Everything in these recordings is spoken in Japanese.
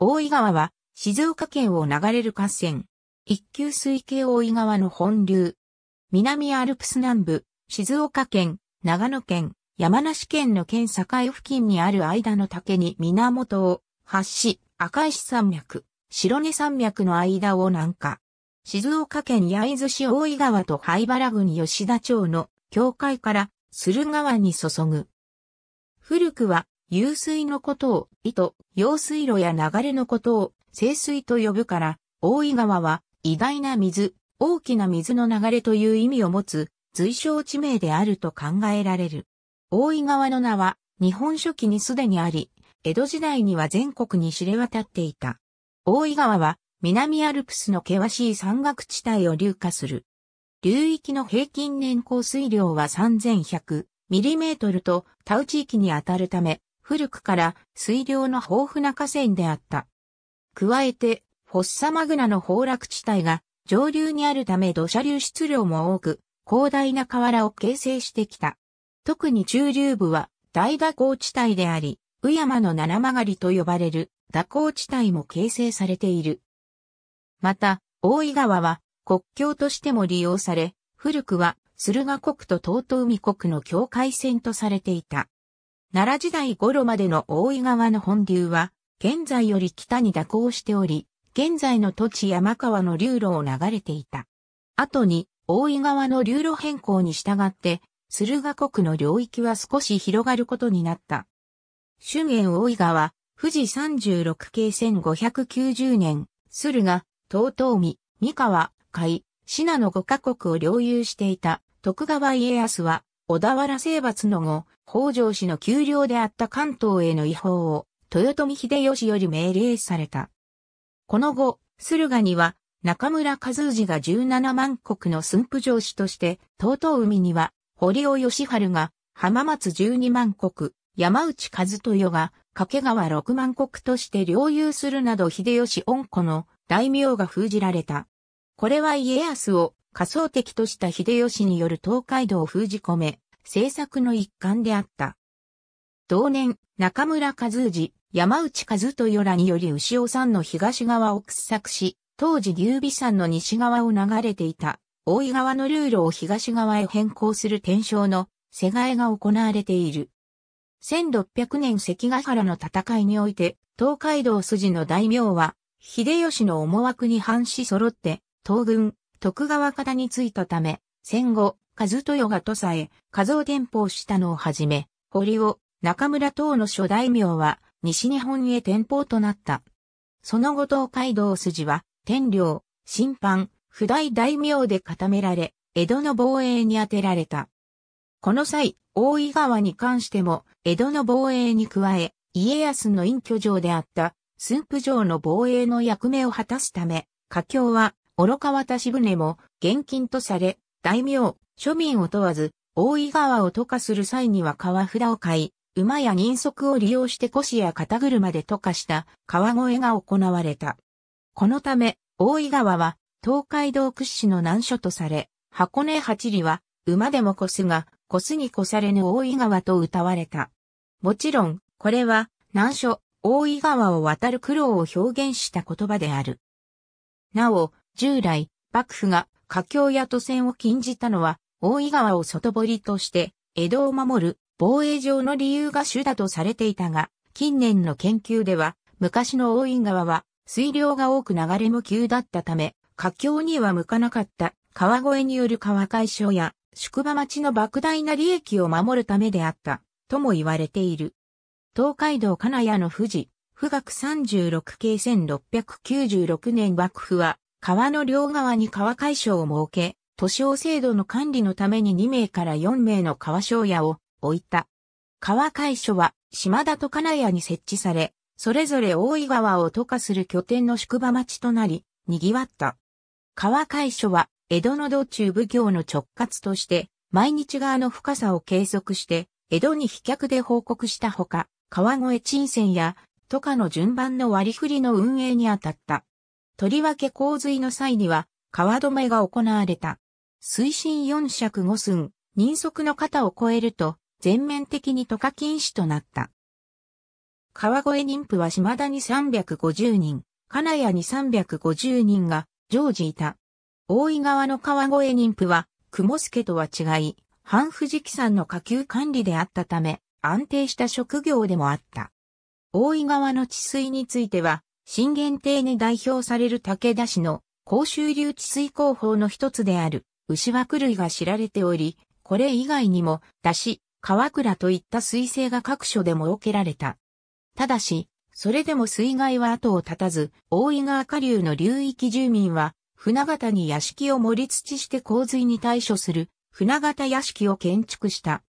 大井川は静岡県を流れる河川。一級水系大井川の本流。南アルプス南部、静岡県、長野県、山梨県の県境付近にある間の竹に源を発し、赤石山脈、白根山脈の間を南下。静岡県焼津市大井川と灰原郡吉田町の境界から駿河湾に注ぐ。古くは湧水のことを、糸、用水路や流れのことを、清水と呼ぶから、大井川は、偉大な水、大きな水の流れという意味を持つ、随称地名であると考えられる。大井川の名は、日本初期にすでにあり、江戸時代には全国に知れ渡っていた。大井川は、南アルプスの険しい山岳地帯を流下する。流域の平均年降水量は3100ミリメートルと、タウ地域に当たるため、古くから水量の豊富な河川であった。加えて、フォッサマグナの崩落地帯が上流にあるため土砂流出量も多く、広大な河原を形成してきた。特に中流部は大蛇行地帯であり、宇山の七曲りと呼ばれる蛇行地帯も形成されている。また、大井川は国境としても利用され、古くは駿河国と東東海国の境界線とされていた。奈良時代頃までの大井川の本流は、現在より北に蛇行しており、現在の土地山川の流路を流れていた。後に、大井川の流路変更に従って、駿河国の領域は少し広がることになった。修元大井川、富士三十六景千五百九十年、駿河、東東美、三河、海、信濃五カ国を領有していた徳川家康は、小田原征伐の後、北条氏の丘陵であった関東への違法を、豊臣秀吉より命令された。この後、駿河には、中村和氏が17万国の駿府城主として、東東海には、堀尾義春が、浜松12万国、山内和豊が、掛川6万国として領有するなど秀吉恩子の大名が封じられた。これは家康を仮想敵とした秀吉による東海道を封じ込め、制作の一環であった。同年、中村和氏、山内和豊らにより牛尾山の東側を掘削し、当時劉備山の西側を流れていた、大井川のルールを東側へ変更する転生の世替えが行われている。1600年関ヶ原の戦いにおいて、東海道筋の大名は、秀吉の思惑に反し揃って、東軍、徳川方についたため、戦後、和豊が土佐へ、和を伝法したのをはじめ、堀尾、中村等の諸大名は、西日本へ転法となった。その後東海道筋は、天領、審判、不大大名で固められ、江戸の防衛に充てられた。この際、大井川に関しても、江戸の防衛に加え、家康の隠居城であった、駿府城の防衛の役目を果たすため、家境は、愚か渡し船も、現金とされ、大名、庶民を問わず、大井川を渡河する際には川札を買い、馬や人足を利用して腰や肩車で渡河した川越が行われた。このため、大井川は東海道屈指の難所とされ、箱根八里は馬でも越すが、越すに越されぬ大井川と謳われた。もちろん、これは難所、大井川を渡る苦労を表現した言葉である。なお、従来、幕府が華境や都船を禁じたのは、大井川を外堀として、江戸を守る防衛上の理由が主だとされていたが、近年の研究では、昔の大井川は水量が多く流れ無急だったため、河境には向かなかった川越による川解消や宿場町の莫大な利益を守るためであった、とも言われている。東海道金谷の富士、富岳36系1696年幕府は川の両側に川解消を設け、都市制度の管理のために2名から4名の川庄屋を置いた。川会所は島田と金谷に設置され、それぞれ大井川を渡河する拠点の宿場町となり、賑わった。川会所は江戸の道中奉行の直轄として、毎日川の深さを計測して、江戸に飛脚で報告したほか、川越沈船や渡河の順番の割り振りの運営に当たった。とりわけ洪水の際には、川止めが行われた。水深四尺五寸、人足の肩を超えると、全面的に渡過禁止となった。川越妊婦は島田に350人、金谷に350人が常時いた。大井川の川越妊婦は、雲助とは違い、半藤木さんの下級管理であったため、安定した職業でもあった。大井川の治水については、震源定に代表される武田市の公衆流治水工法の一つである牛枠類が知られており、これ以外にも、出し、川倉といった水星が各所で設けられた。ただし、それでも水害は後を絶たず、大井川下流の流域住民は、船形に屋敷を盛り土して洪水に対処する、船形屋敷を建築した。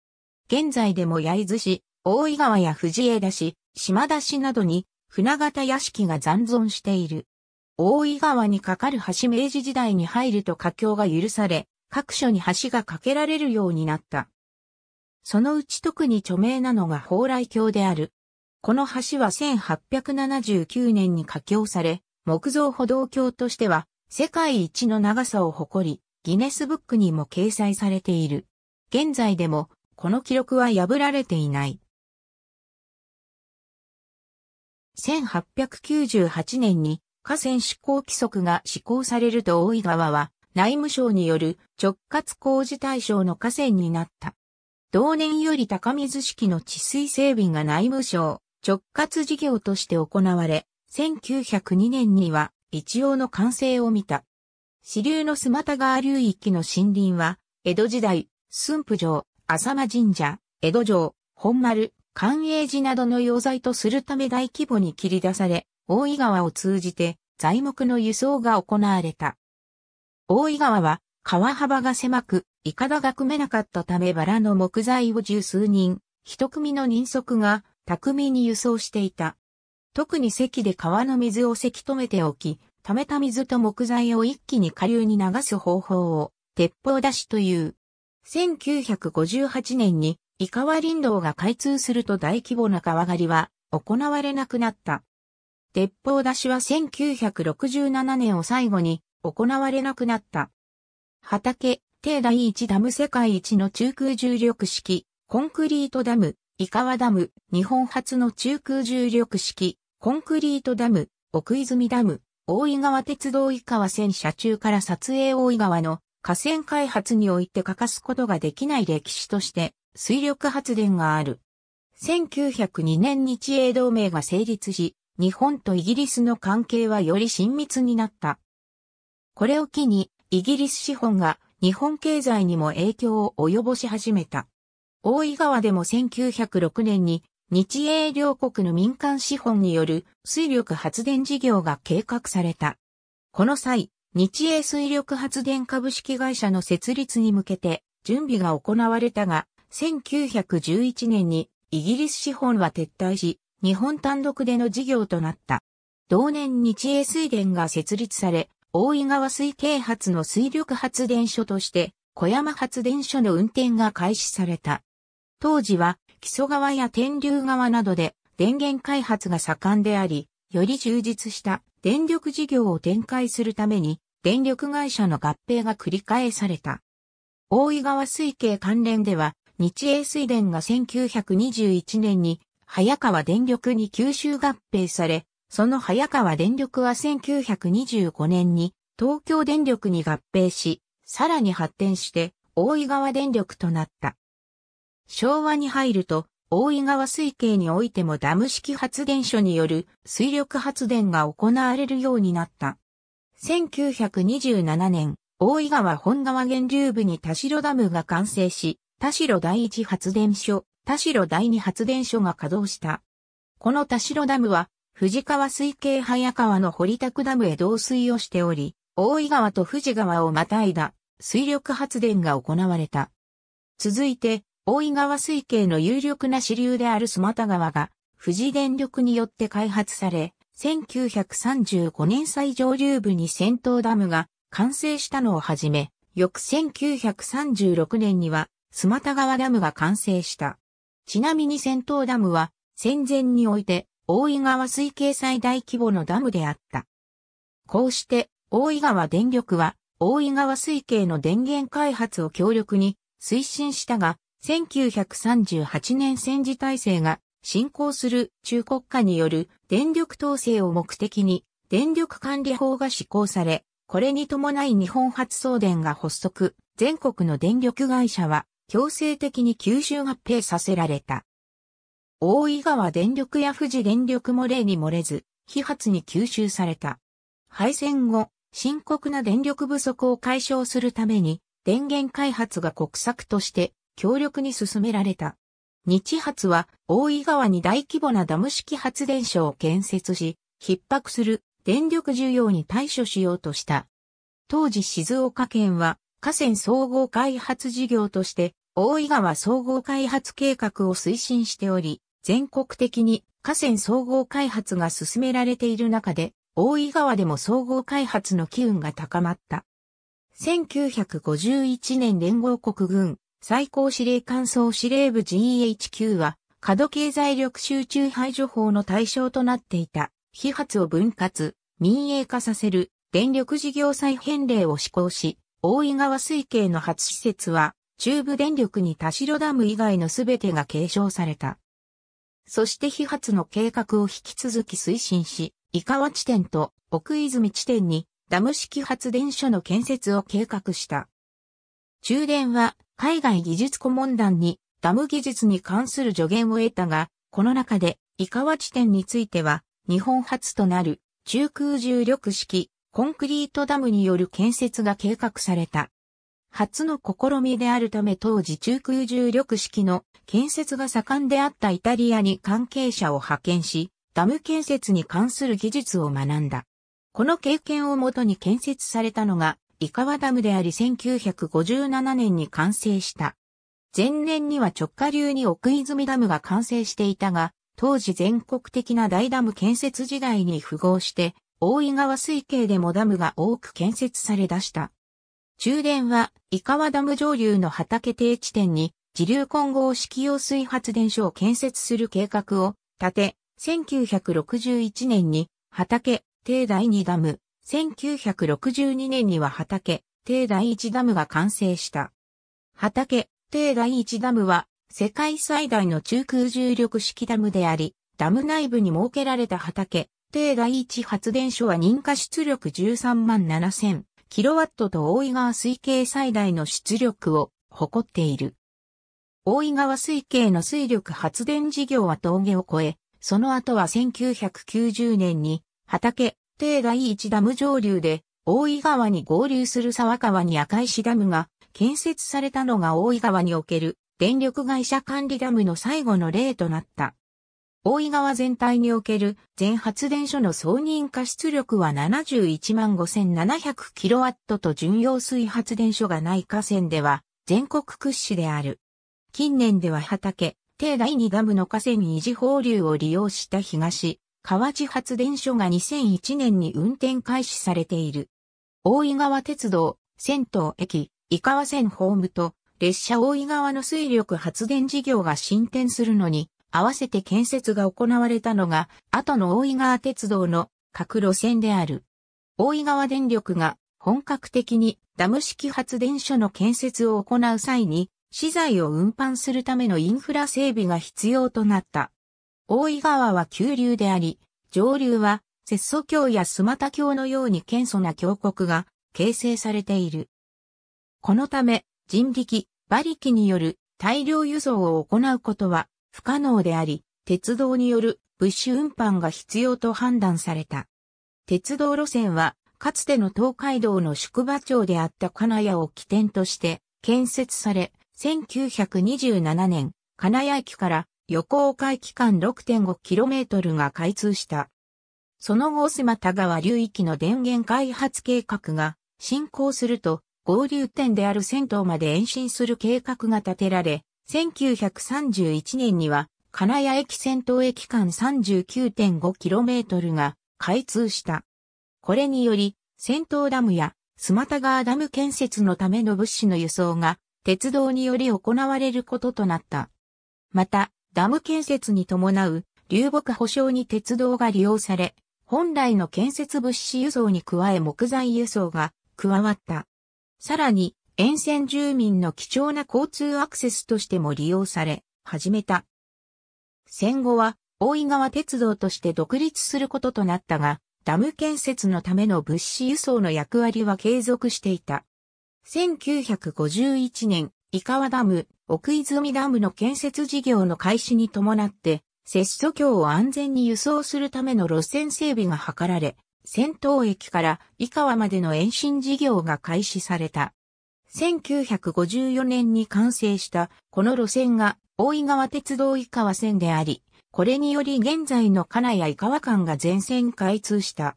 現在でも焼津市、大井川や藤枝市、島田市などに、船形屋敷が残存している。大井川に架かる橋明治時代に入ると架橋が許され、各所に橋が架けられるようになった。そのうち特に著名なのが蓬莱橋である。この橋は1879年に架橋され、木造歩道橋としては世界一の長さを誇り、ギネスブックにも掲載されている。現在でもこの記録は破られていない。1898年に河川施行規則が施行されると大井川は内務省による直轄工事対象の河川になった。同年より高水式の治水整備が内務省直轄事業として行われ、1902年には一応の完成を見た。支流の須又川流域の森林は、江戸時代、駿府城、浅間神社、江戸城、本丸、寛永寺などの要塞とするため大規模に切り出され、大井川を通じて材木の輸送が行われた。大井川は川幅が狭く、いかだが組めなかったためバラの木材を十数人、一組の人足が巧みに輸送していた。特に堰で川の水をせき止めておき、溜めた水と木材を一気に下流に流す方法を、鉄砲出しという。1958年に、井川林道が開通すると大規模な川狩りは行われなくなった。鉄砲出しは1967年を最後に行われなくなった。畑、帝第一ダム世界一の中空重力式、コンクリートダム、伊川ダム、日本初の中空重力式、コンクリートダム、奥泉ダム、大井川鉄道井川線車中から撮影大井川の河川開発において欠かすことができない歴史として水力発電がある。1902年日英同盟が成立し、日本とイギリスの関係はより親密になった。これを機に、イギリス資本が日本経済にも影響を及ぼし始めた。大井川でも1906年に日英両国の民間資本による水力発電事業が計画された。この際、日英水力発電株式会社の設立に向けて準備が行われたが、1911年にイギリス資本は撤退し、日本単独での事業となった。同年日英水田が設立され、大井川水系発の水力発電所として、小山発電所の運転が開始された。当時は、木曽川や天竜川などで電源開発が盛んであり、より充実した電力事業を展開するために、電力会社の合併が繰り返された。大井川水系関連では、日英水田が1921年に早川電力に吸収合併され、その早川電力は1925年に東京電力に合併し、さらに発展して大井川電力となった。昭和に入ると大井川水系においてもダム式発電所による水力発電が行われるようになった。1927年、大井川本川源流部に田代ダムが完成し、田代第一発電所田代第二発電所が稼働した。この田代ダムは、藤川水系早川の堀拓ダムへ導水をしており、大井川と富士川をまたいだ水力発電が行われた。続いて、大井川水系の有力な支流である須又川が、富士電力によって開発され、1935年最上流部に先頭ダムが完成したのをはじめ、翌1936年には、須又川ダムが完成した。ちなみに戦闘ダムは戦前において大井川水系最大規模のダムであった。こうして大井川電力は大井川水系の電源開発を強力に推進したが、1938年戦時体制が進行する中国化による電力統制を目的に電力管理法が施行され、これに伴い日本発送電が発足、全国の電力会社は強制的に吸収合併させられた。大井川電力や富士電力も例に漏れず、非発に吸収された。敗戦後、深刻な電力不足を解消するために、電源開発が国策として強力に進められた。日発は大井川に大規模なダム式発電所を建設し、逼迫する電力需要に対処しようとした。当時静岡県は河川総合開発事業として、大井川総合開発計画を推進しており、全国的に河川総合開発が進められている中で、大井川でも総合開発の機運が高まった。1951年連合国軍最高司令官総司令部 GHQ は、過度経済力集中排除法の対象となっていた、非発を分割、民営化させる電力事業再編令を施行し、大井川水系の初施設は、中部電力に田代ダム以外のすべてが継承された。そして非発の計画を引き続き推進し、井川地点と奥泉地点にダム式発電所の建設を計画した。中電は海外技術顧問団にダム技術に関する助言を得たが、この中で井川地点については日本初となる中空重力式コンクリートダムによる建設が計画された。初の試みであるため当時中空重力式の建設が盛んであったイタリアに関係者を派遣し、ダム建設に関する技術を学んだ。この経験をもとに建設されたのが、イカワダムであり1957年に完成した。前年には直下流に奥泉ダムが完成していたが、当時全国的な大ダム建設時代に符合して、大井川水系でもダムが多く建設され出した。中電は、井川ダム上流の畑低地点に、自流混合式用水発電所を建設する計画を立て、1961年に畑低第2ダム、1962年には畑低第1ダムが完成した。畑低第1ダムは世界最大の中空重力式ダムであり、ダム内部に設けられた畑定第一発電所は認可出力13万7000キロワットと大井川水系最大の出力を誇っている。大井川水系の水力発電事業は峠を越え、その後は1990年に畑、定第一ダム上流で大井川に合流する沢川に赤石ダムが建設されたのが大井川における電力会社管理ダムの最後の例となった。大井川全体における全発電所の総認可出力は71万 5700kW と巡洋水発電所がない河川では全国屈指である。近年では畑、定第二ダムの河川維持放流を利用した東、河内発電所が2001年に運転開始されている。大井川鉄道、銭湯駅、井川線ホームと列車大井川の水力発電事業が進展するのに合わせて建設が行われたのが、後の大井川鉄道の各路線である。大井川電力が本格的にダム式発電所の建設を行う際に、資材を運搬するためのインフラ整備が必要となった。大井川は急流であり、上流は、節祖橋や須又橋のように謙素な峡谷が形成されている。このため、人力、馬力による大量輸送を行うことは不可能であり、鉄道による物資運搬が必要と判断された。鉄道路線は、かつての東海道の宿場町であった金谷を起点として建設され、1927年、金谷駅から横岡駅間 6.5km が開通した。その後、スマ田川流域の電源開発計画が進行すると、合流点である銭湯まで延伸する計画が立てられ、1931年には、金谷駅先頭駅間 39.5km が開通した。これにより、先頭ダムや、スマタ川ダム建設のための物資の輸送が、鉄道により行われることとなった。また、ダム建設に伴う流木保証に鉄道が利用され、本来の建設物資輸送に加え木材輸送が加わった。さらに、沿線住民の貴重な交通アクセスとしても利用され、始めた。戦後は、大井川鉄道として独立することとなったが、ダム建設のための物資輸送の役割は継続していた。1951年、井川ダム、奥泉ダムの建設事業の開始に伴って、摂津橋を安全に輸送するための路線整備が図られ、先頭駅から井川までの延伸事業が開始された。1954年に完成したこの路線が大井川鉄道井川線であり、これにより現在の金谷井川間が全線開通した。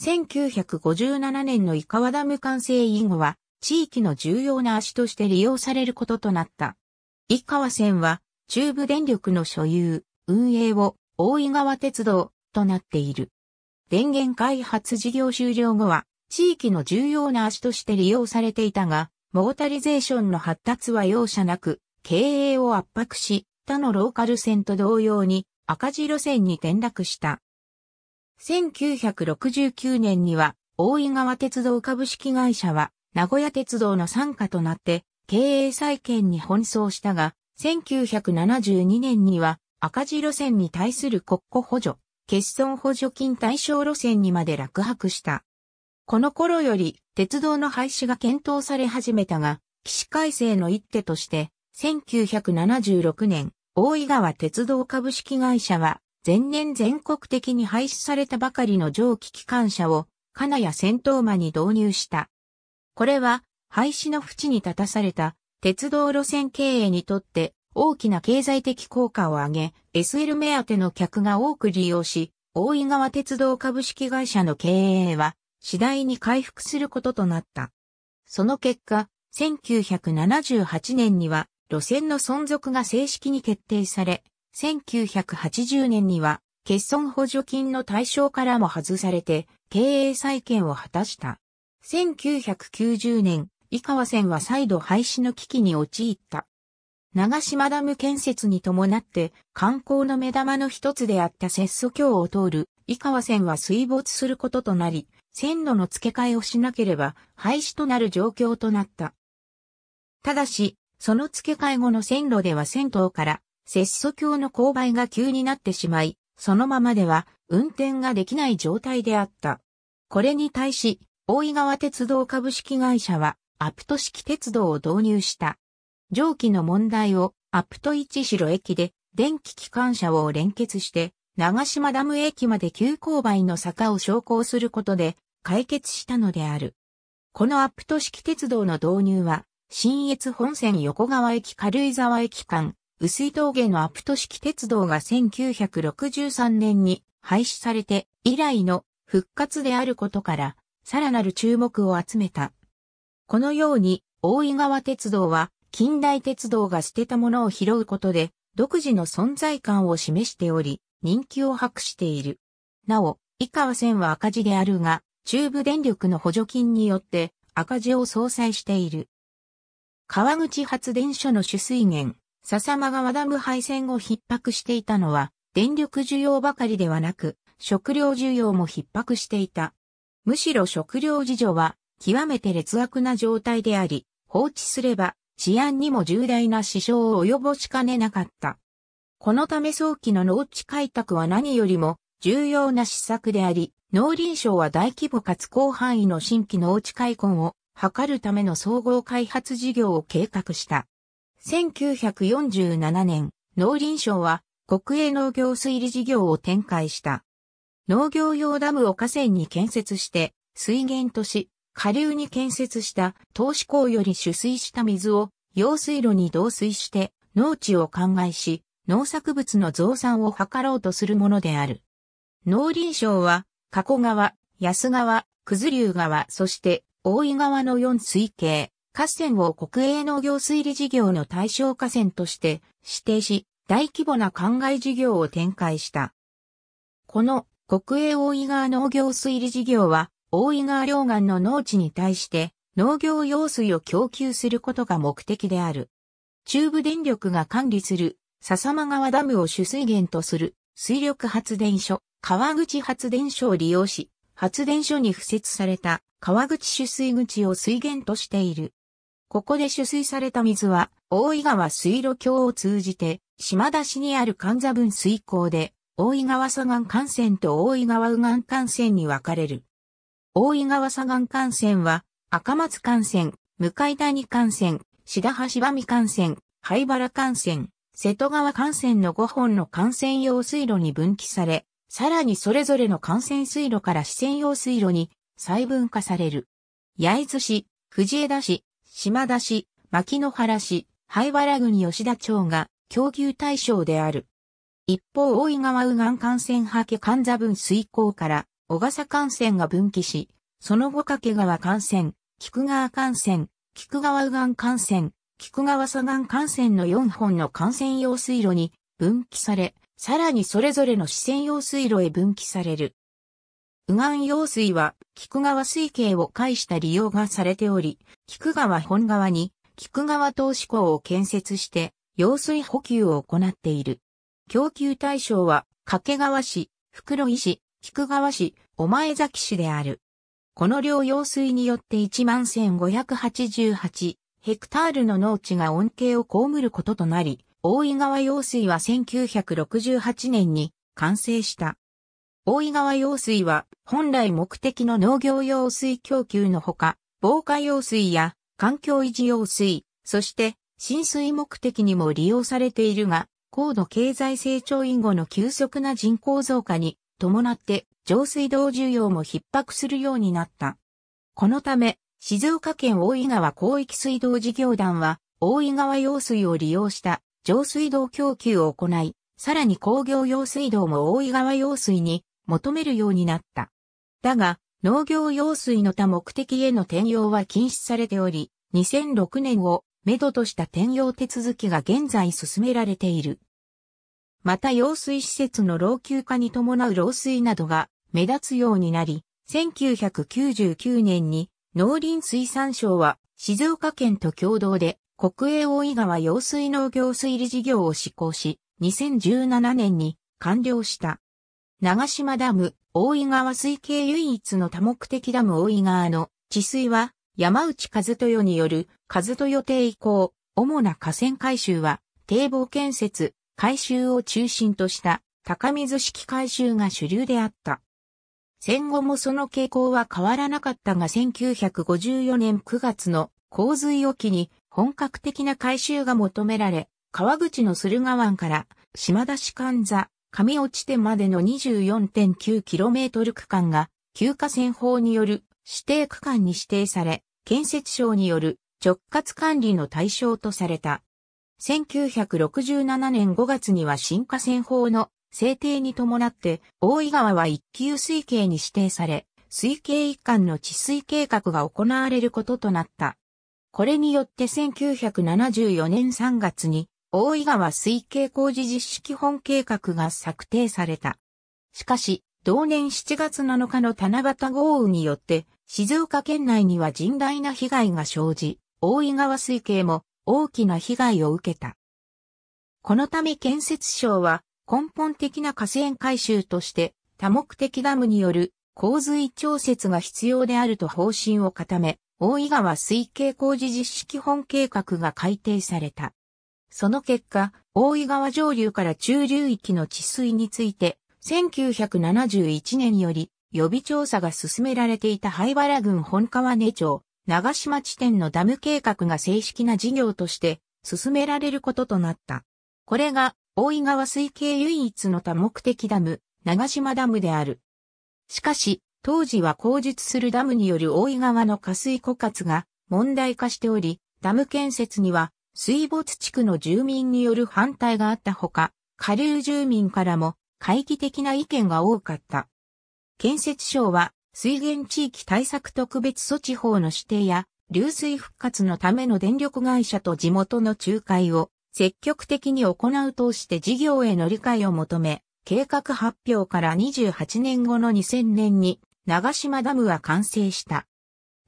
1957年の井川ダム完成以後は、地域の重要な足として利用されることとなった。井川線は、中部電力の所有、運営を大井川鉄道となっている。電源開発事業終了後は、地域の重要な足として利用されていたが、モータリゼーションの発達は容赦なく、経営を圧迫し、他のローカル線と同様に赤字路線に転落した。1969年には、大井川鉄道株式会社は、名古屋鉄道の参加となって、経営再建に奔走したが、1972年には、赤字路線に対する国庫補助、欠損補助金対象路線にまで落泊した。この頃より、鉄道の廃止が検討され始めたが、起死改正の一手として、1976年、大井川鉄道株式会社は、前年全国的に廃止されたばかりの蒸気機関車を、金谷戦闘馬に導入した。これは、廃止の淵に立たされた、鉄道路線経営にとって、大きな経済的効果を上げ、SL 目当ての客が多く利用し、大井川鉄道株式会社の経営は次第に回復することとなった。その結果、1978年には路線の存続が正式に決定され、1980年には欠損補助金の対象からも外されて経営再建を果たした。1990年、井川線は再度廃止の危機に陥った。長島ダム建設に伴って観光の目玉の一つであった節素橋を通る井川線は水没することとなり、線路の付け替えをしなければ廃止となる状況となった。ただし、その付け替え後の線路では銭湯から接素橋の勾配が急になってしまい、そのままでは運転ができない状態であった。これに対し、大井川鉄道株式会社はアプト式鉄道を導入した。蒸気の問題をアプト一城駅で電気機関車を連結して長島ダム駅まで急勾配の坂を昇降することで解決したのである。このアップ都式鉄道の導入は、新越本線横川駅軽井沢駅間、薄い峠のアップ市式鉄道が1963年に廃止されて以来の復活であることから、さらなる注目を集めた。このように、大井川鉄道は、近代鉄道が捨てたものを拾うことで、独自の存在感を示しており、人気を博している。なお、以下は線は赤字であるが、中部電力の補助金によって赤字を相殺している。川口発電所の主水源、笹間川ダム配線を逼迫していたのは、電力需要ばかりではなく、食料需要も逼迫していた。むしろ食料事情は、極めて劣悪な状態であり、放置すれば治安にも重大な支障を及ぼしかねなかった。このため早期の農地開拓は何よりも重要な施策であり、農林省は大規模かつ広範囲の新規農地開墾を図るための総合開発事業を計画した。1947年、農林省は国営農業水利事業を展開した。農業用ダムを河川に建設して、水源とし、下流に建設した投資口より取水した水を用水路に導水して農地を灌漑し、農作物の増産を図ろうとするものである。農林省は、加古川、安川、九頭竜川、そして大井川の4水系、河川を国営農業水利事業の対象河川として指定し、大規模な灌漑事業を展開した。この国営大井川農業水利事業は、大井川両岸の農地に対して農業用水を供給することが目的である。中部電力が管理する笹間川ダムを主水源とする水力発電所、川口発電所を利用し、発電所に付設された川口取水口を水源としている。ここで取水された水は、大井川水路橋を通じて、島田市にある神座分水港で、大井川左岸幹線と大井川右岸幹線に分かれる。大井川左岸幹線は、赤松幹線、向谷幹線、志田橋場見幹線、灰原幹線、瀬戸川幹線の5本の幹線用水路に分岐され、さらにそれぞれの幹線水路から支線用水路に細分化される。焼津市、藤枝市、島田市、牧野原市、灰原郡吉田町が供給対象である。一方、大井川右岸幹線派家神座分水口から小笠幹線が分岐し、その後掛川幹線、菊川幹線、菊川右岸幹線、菊川左岸幹線の4本の幹線用水路に分岐され、さらにそれぞれの支線用水路へ分岐される。右岸用水は、菊川水系を介した利用がされており、菊川本川に、菊川投資港を建設して、用水補給を行っている。供給対象は、掛川市、袋井市、菊川市、お前崎市である。この両用水によって11,588ヘクタールの農地が恩恵を被ることとなり、大井川用水は1968年に完成した。大井川用水は本来目的の農業用水供給のほか、防火用水や環境維持用水、そして浸水目的にも利用されているが、高度経済成長以後の急速な人口増加に伴って上水道需要も逼迫するようになった。このため、静岡県大井川広域水道事業団は、大井川用水を利用した上水道供給を行い、さらに工業用水道も大井川用水に求めるようになった。だが、農業用水の他目的への転用は禁止されており、2006年をめどとした転用手続きが現在進められている。また用水施設の老朽化に伴う漏水などが目立つようになり、1999年に農林水産省は静岡県と共同で国営大井川用水農業水利事業を施行し、2017年に完了した。長島ダム、大井川水系唯一の多目的ダム大井川の治水は山内和豊による和豊邸以降、主な河川改修は堤防建設、改修を中心とした高水式改修が主流であった。戦後もその傾向は変わらなかったが1954年9月の洪水を機に本格的な改修が求められ、川口の駿河湾から島田市神座、上落ち点までの 24.9km 区間が休暇船法による指定区間に指定され、建設省による直轄管理の対象とされた。1967年5月には新河川法の制定に伴って、大井川は一級水系に指定され、水系一貫の治水計画が行われることとなった。これによって1974年3月に、大井川水系工事実施基本計画が策定された。しかし、同年7月7日の七夕豪雨によって、静岡県内には甚大な被害が生じ、大井川水系も大きな被害を受けた。このため建設省は根本的な河川改修として多目的ダムによる洪水調節が必要であると方針を固め、大井川水系工事実施基本計画が改定された。その結果、大井川上流から中流域の治水について、1971年より予備調査が進められていた灰原郡本川根町、長島地点のダム計画が正式な事業として進められることとなった。これが大井川水系唯一の多目的ダム、長島ダムである。しかし、当時は口述するダムによる大井川の下水枯渇が問題化しており、ダム建設には水没地区の住民による反対があったほか、下流住民からも会議的な意見が多かった。建設省は水源地域対策特別措置法の指定や流水復活のための電力会社と地元の仲介を積極的に行う通して事業への理解を求め、計画発表から28年後の2000年に長島ダムは完成した。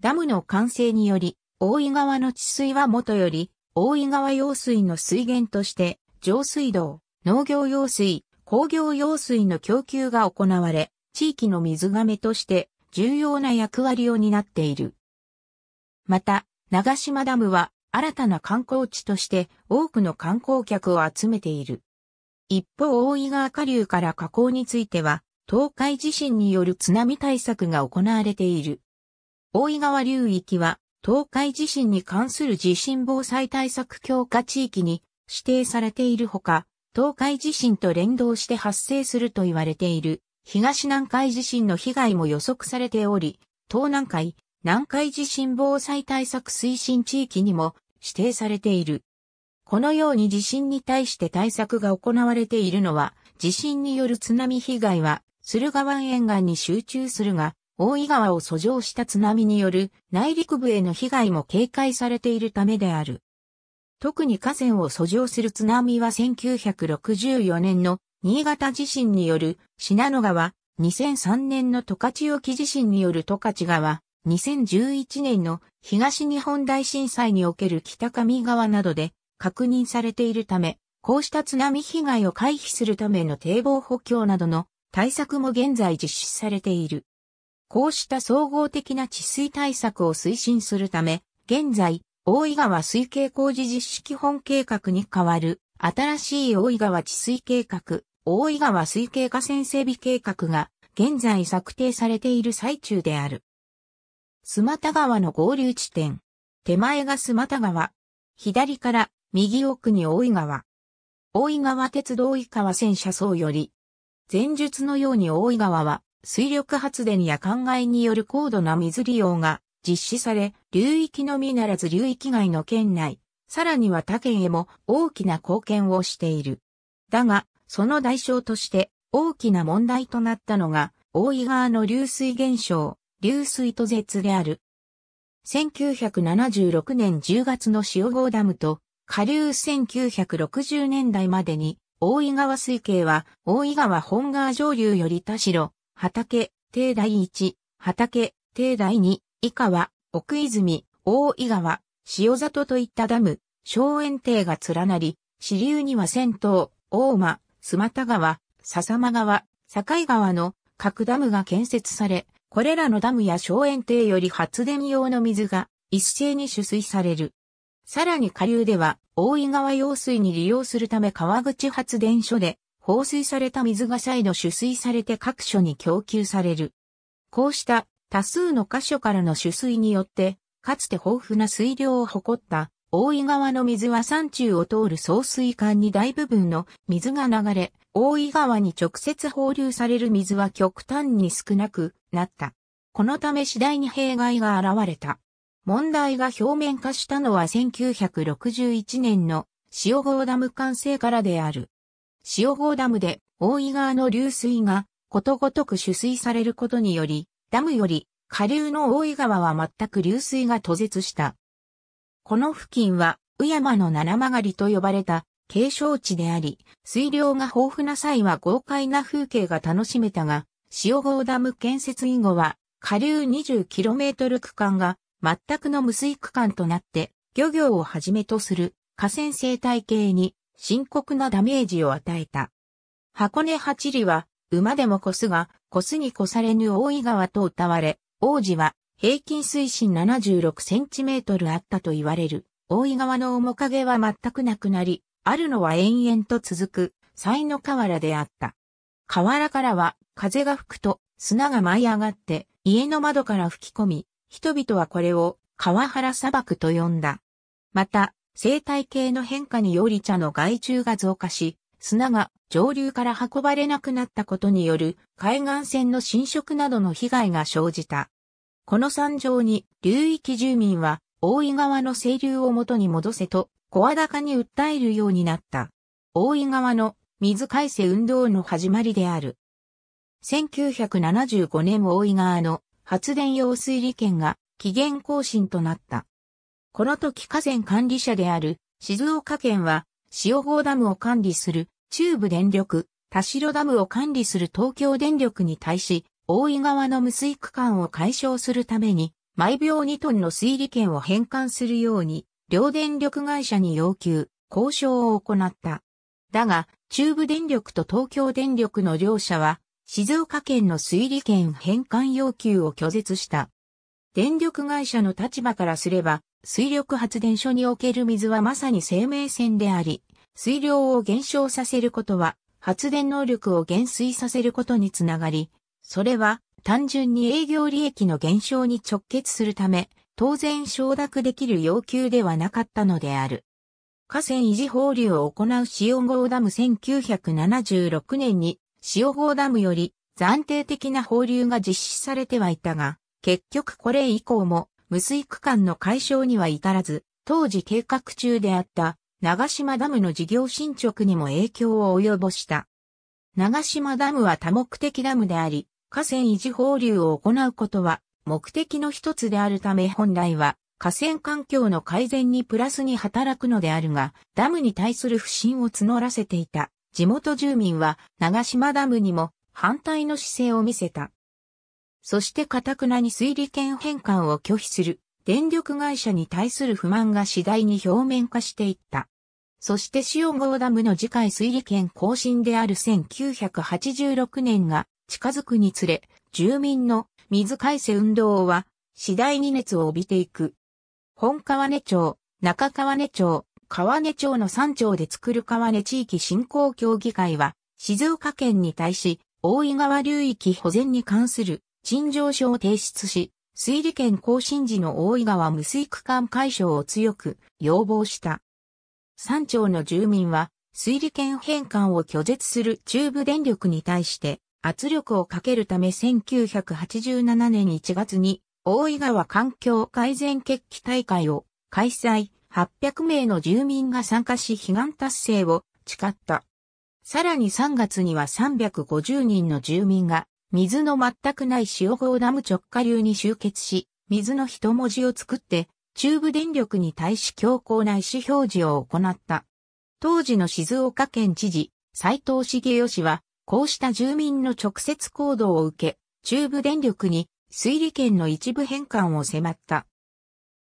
ダムの完成により、大井川の治水はもとより、大井川用水の水源として、上水道、農業用水、工業用水の供給が行われ、地域の水亀として重要な役割を担っている。また、長島ダムは新たな観光地として多くの観光客を集めている。一方、大井川下流から河口については、東海地震による津波対策が行われている。大井川流域は、東海地震に関する地震防災対策強化地域に指定されているほか、東海地震と連動して発生すると言われている東南海地震の被害も予測されており、東南海、南海地震防災対策推進地域にも指定されている。このように地震に対して対策が行われているのは、地震による津波被害は、駿河湾沿岸に集中するが、大井川を遡上した津波による内陸部への被害も警戒されているためである。特に河川を遡上する津波は1964年の新潟地震による信濃川、2003年の十勝沖地震による十勝川、2011年の東日本大震災における北上川などで確認されているため、こうした津波被害を回避するための堤防補強などの対策も現在実施されている。こうした総合的な治水対策を推進するため、現在、大井川水系工事実施基本計画に代わる、新しい大井川治水計画、大井川水系河川整備計画が、現在策定されている最中である。スマタ川の合流地点。手前がスマタ川。左から右奥に大井川。大井川鉄道井川線車窓より。前述のように大井川は水力発電や灌漑による高度な水利用が実施され、流域のみならず流域外の県内、さらには他県へも大きな貢献をしている。だが、その代償として大きな問題となったのが、大井川の流水減少、流水途絶である。1976年10月の塩郷ダムと、下流1960年代までに、大井川水系は、大井川本川上流より田代、畑、定第1、畑、定第2、以下は、奥泉、大井川、塩里といったダム、小園亭が連なり、支流には仙湯、大間、須又川、笹間川、境川の各ダムが建設され、これらのダムや小園庭より発電用の水が一斉に取水される。さらに下流では、大井川用水に利用するため川口発電所で、放水された水が再度取水されて各所に供給される。こうした多数の箇所からの取水によって、かつて豊富な水量を誇った大井川の水は山中を通る送水管に大部分の水が流れ、大井川に直接放流される水は極端に少なくなった。このため次第に弊害が現れた。問題が表面化したのは1961年の塩郷ダム完成からである。塩郷ダムで大井川の流水がことごとく取水されることにより、ダムより下流の大井川は全く流水が途絶した。この付近は、宇山の七曲りと呼ばれた景勝地であり、水量が豊富な際は豪快な風景が楽しめたが、塩郷ダム建設以後は、下流 20km 区間が全くの無水区間となって、漁業をはじめとする河川生態系に深刻なダメージを与えた。箱根八里は、馬でも越すが、越すに越されぬ大井川と歌われ、王子は平均水深 76cm あったと言われる。大井川の面影は全くなくなり、あるのは延々と続く、才の河原であった。河原からは、風が吹くと、砂が舞い上がって、家の窓から吹き込み、人々はこれを、河原砂漠と呼んだ。また、生態系の変化により茶の害虫が増加し、砂が上流から運ばれなくなったことによる海岸線の侵食などの被害が生じた。この山上に流域住民は大井川の清流を元に戻せと声高に訴えるようになった。大井川の水改正運動の始まりである。1975年大井川の発電用水利権が期限更新となった。この時河川管理者である静岡県は塩郷ダムを管理する中部電力、田代ダムを管理する東京電力に対し、大井川の無水区間を解消するために、毎秒2トンの水利権を返還するように両電力会社に要求、交渉を行った。だが、中部電力と東京電力の両社は、静岡県の推理権返還要求を拒絶した。電力会社の立場からすれば、水力発電所における水はまさに生命線であり、水量を減少させることは、発電能力を減衰させることにつながり、それは単純に営業利益の減少に直結するため、当然承諾できる要求ではなかったのである。河川維持放流を行う塩郷ダム1976年に塩郷ダムより暫定的な放流が実施されてはいたが、結局これ以降も無水区間の解消には至らず、当時計画中であった長島ダムの事業進捗にも影響を及ぼした。長島ダムは多目的ダムであり、河川維持放流を行うことは目的の一つであるため本来は河川環境の改善にプラスに働くのであるが、ダムに対する不信を募らせていた地元住民は長島ダムにも反対の姿勢を見せた。そして堅くなに水利権返還を拒否する電力会社に対する不満が次第に表面化していった。そして塩郷ダムの次回水利権更新である1986年が近づくにつれ、住民の水回瀬運動は、次第に熱を帯びていく。本川根町、中川根町、川根町の3町で作る川根地域振興協議会は、静岡県に対し、大井川流域保全に関する陳情書を提出し、水利権更新時の大井川無水区間解消を強く要望した。3町の住民は、水利権返還を拒絶する中部電力に対して、圧力をかけるため1987年1月に大井川環境改善決起大会を開催800名の住民が参加し悲願達成を誓った。さらに3月には350人の住民が水の全くない塩郷ダム直下流に集結し、水の一文字を作って中部電力に対し強硬な意思表示を行った。当時の静岡県知事、斉藤茂義はこうした住民の直接行動を受け、中部電力に推理権の一部返還を迫った。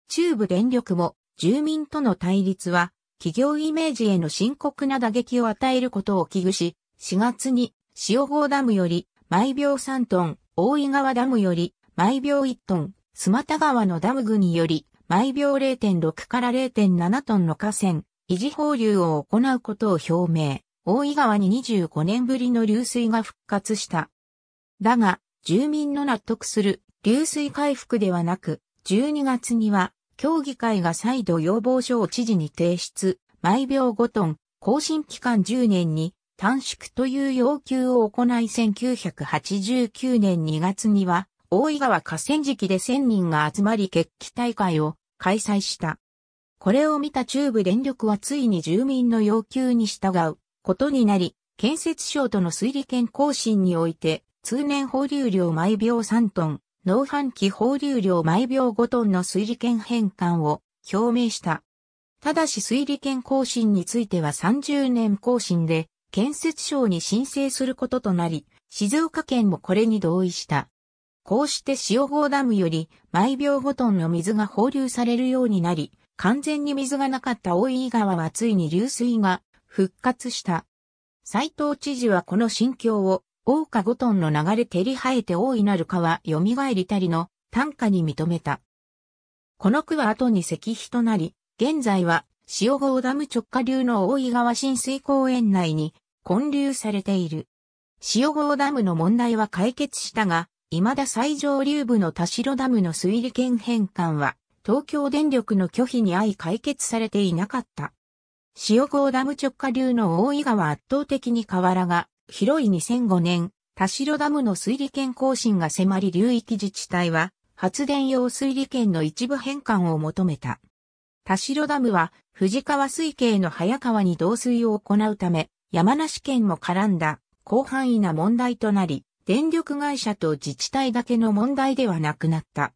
中部電力も住民との対立は企業イメージへの深刻な打撃を与えることを危惧し、4月に塩郷ダムより毎秒3トン、大井川ダムより毎秒1トン、須又川のダム具により毎秒0.6から0.7トンの河川、維持放流を行うことを表明。大井川に25年ぶりの流水が復活した。だが、住民の納得する流水回復ではなく、12月には、協議会が再度要望書を知事に提出、毎秒5トン、更新期間10年に短縮という要求を行い1989年2月には、大井川河川敷で1000人が集まり決起大会を開催した。これを見た中部電力はついに住民の要求に従うことになり、建設省との水利権更新において、通年放流量毎秒3トン、農繁期放流量毎秒5トンの水利権返還を表明した。ただし水利権更新については30年更新で、建設省に申請することとなり、静岡県もこれに同意した。こうして塩郷ダムより毎秒5トンの水が放流されるようになり、完全に水がなかった大井川はついに流水が復活した。斎藤知事はこの心境を、大下五トンの流れ照り生えて大いなるかは蘇りたりの短歌に認めた。この句は後に石碑となり、現在は塩郷ダム直下流の大井川浸水公園内に混流されている。塩郷ダムの問題は解決したが、未だ最上流部の田代ダムの水利権返還は、東京電力の拒否に遭い解決されていなかった。塩郷ダム直下流の大井川圧倒的に河原が広い2005年、田代ダムの水利権更新が迫り流域自治体は発電用水利権の一部返還を求めた。田代ダムは藤川水系の早川に導水を行うため、山梨県も絡んだ広範囲な問題となり、電力会社と自治体だけの問題ではなくなった。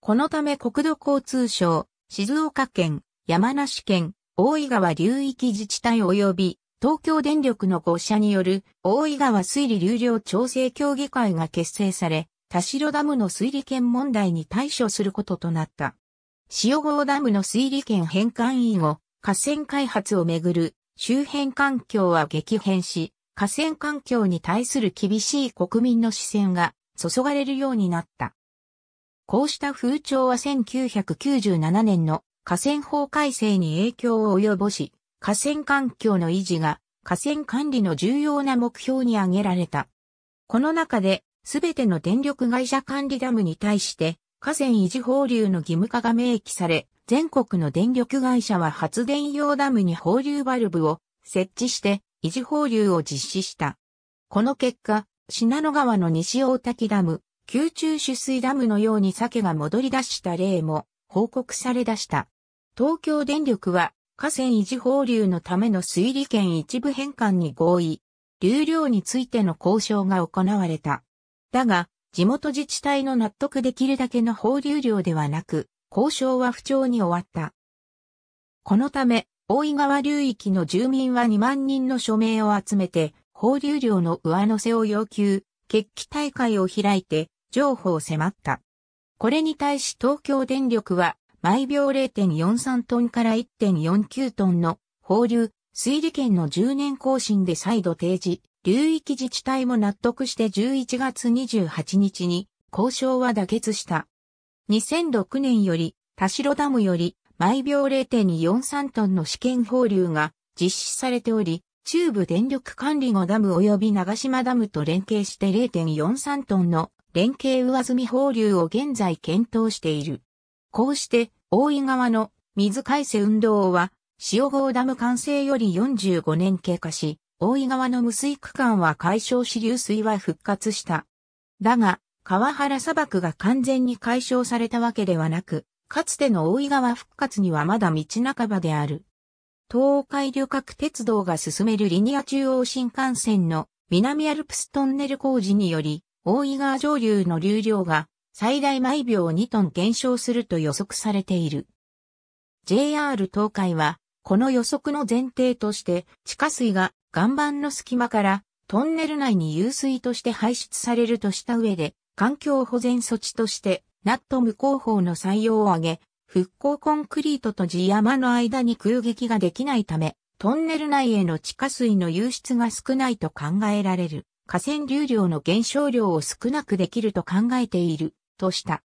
このため国土交通省、静岡県、山梨県、大井川流域自治体及び東京電力の5社による大井川水利流量調整協議会が結成され、田代ダムの水利権問題に対処することとなった。塩郷ダムの水利権返還以後、河川開発をめぐる周辺環境は激変し、河川環境に対する厳しい国民の視線が注がれるようになった。こうした風潮は1997年の河川法改正に影響を及ぼし、河川環境の維持が河川管理の重要な目標に挙げられた。この中で、すべての電力会社管理ダムに対して、河川維持放流の義務化が明記され、全国の電力会社は発電用ダムに放流バルブを設置して維持放流を実施した。この結果、信濃川の西大滝ダム、宮中取水ダムのように鮭が戻り出した例も報告され出した。東京電力は河川維持放流のための水利権一部返還に合意、流量についての交渉が行われた。だが、地元自治体の納得できるだけの放流量ではなく、交渉は不調に終わった。このため、大井川流域の住民は2万人の署名を集めて、放流量の上乗せを要求、決起大会を開いて、譲歩を迫った。これに対し東京電力は、毎秒0.43トンから1.49トンの放流、水利権の10年更新で再度提示、流域自治体も納得して11月28日に交渉は妥結した。2006年より、田代ダムより、毎秒0.43トンの試験放流が実施されており、中部電力管理後ダム及び長島ダムと連携して0.43トンの連携上積み放流を現在検討している。こうして、大井川の水回瀬運動は、塩郷ダム完成より45年経過し、大井川の無水区間は解消し流水は復活した。だが、川原砂漠が完全に解消されたわけではなく、かつての大井川復活にはまだ道半ばである。東海旅客鉄道が進めるリニア中央新幹線の南アルプストンネル工事により、大井川上流の流量が最大毎秒2トン減少すると予測されている。JR 東海は、この予測の前提として、地下水が岩盤の隙間からトンネル内に湧水として排出されるとした上で、環境保全措置として、ナット無工法の採用を挙げ、復興コンクリートと地山の間に空撃ができないため、トンネル内への地下水の湧出が少ないと考えられる。河川流量の減少量を少なくできると考えている、とした。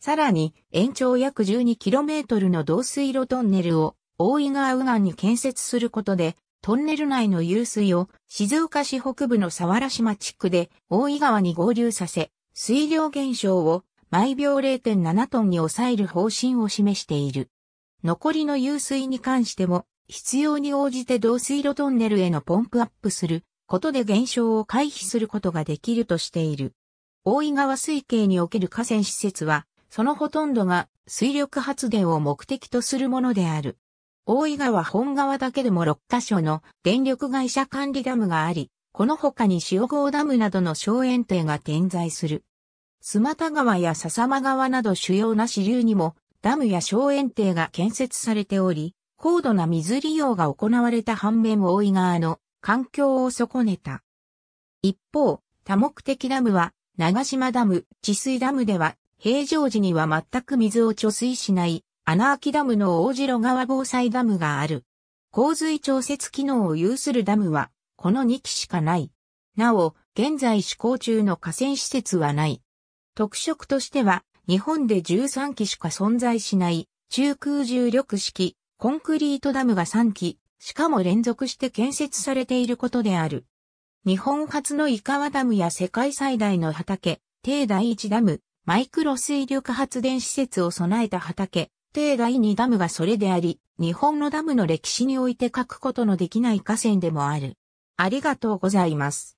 さらに、延長約 12km の導水路トンネルを、大井川右岸に建設することで、トンネル内の湧水を静岡市北部の佐原島地区で大井川に合流させ、水量減少を毎秒0.7トンに抑える方針を示している。残りの湧水に関しても、必要に応じて導水路トンネルへのポンプアップすることで減少を回避することができるとしている。大井川水系における河川施設は、そのほとんどが水力発電を目的とするものである。大井川本川だけでも6カ所の電力会社管理ダムがあり、この他に塩郷ダムなどの小園庭が点在する。須又川や笹間川など主要な支流にもダムや小園庭が建設されており、高度な水利用が行われた反面大井川の環境を損ねた。一方、多目的ダムは、長島ダム、治水ダムでは、平常時には全く水を貯水しない、穴あきダムの大城川防災ダムがある。洪水調節機能を有するダムは、この2基しかない。なお、現在施行中の河川施設はない。特色としては、日本で13基しか存在しない、中空重力式、コンクリートダムが3基、しかも連続して建設されていることである。日本初の伊川ダムや世界最大の畑、帝第1ダム、マイクロ水力発電施設を備えた畑、帝第2ダムがそれであり、日本のダムの歴史において書くことのできない河川でもある。ありがとうございます。